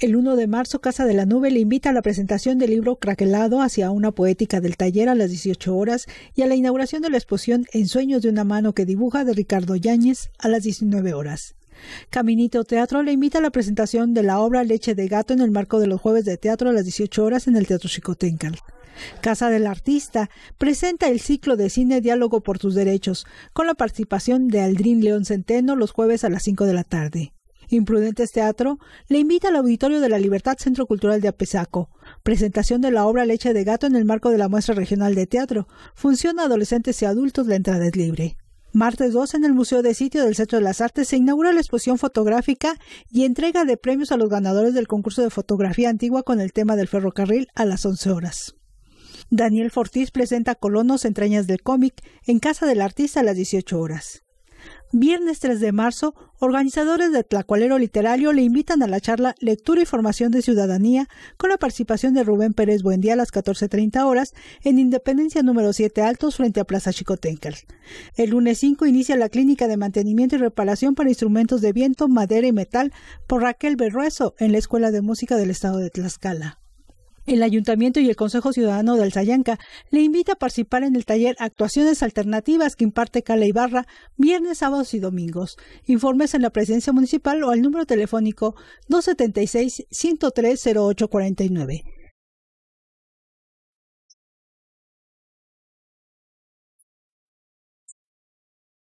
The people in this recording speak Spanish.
El 1 de marzo, Casa de la Nube le invita a la presentación del libro Craquelado hacia una poética del taller a las 18 horas y a la inauguración de la exposición En sueños de una mano que dibuja de Ricardo Yáñez a las 19 horas. Caminito Teatro le invita a la presentación de la obra Leche de Gato en el marco de los jueves de teatro a las 18 horas en el Teatro Chicotencal. Casa del Artista presenta el ciclo de cine Diálogo por tus Derechos, con la participación de Aldrin León Centeno los jueves a las 5 de la tarde. Imprudentes Teatro le invita al Auditorio de la Libertad Centro Cultural de Apesaco. Presentación de la obra Leche de Gato en el marco de la muestra regional de teatro. Función adolescentes y adultos, la entrada es libre. Martes 2 en el Museo de Sitio del Centro de las Artes se inaugura la exposición fotográfica y entrega de premios a los ganadores del concurso de fotografía antigua con el tema del ferrocarril a las 11 horas. Daniel Fortiz presenta Colonos Entrañas del Cómic en Casa del Artista a las 18 horas viernes 3 de marzo, organizadores de Tlacualero Literario le invitan a la charla Lectura y Formación de Ciudadanía con la participación de Rubén Pérez Buendía a las 14.30 horas en Independencia número 7 Altos frente a Plaza Chicotencal. El lunes 5 inicia la clínica de mantenimiento y reparación para instrumentos de viento, madera y metal por Raquel Berrueso en la Escuela de Música del Estado de Tlaxcala. El Ayuntamiento y el Consejo Ciudadano de Alzayanca le invita a participar en el taller Actuaciones Alternativas que imparte Cala Ibarra viernes, sábados y domingos. Informes en la presidencia municipal o al número telefónico 276 103 0849.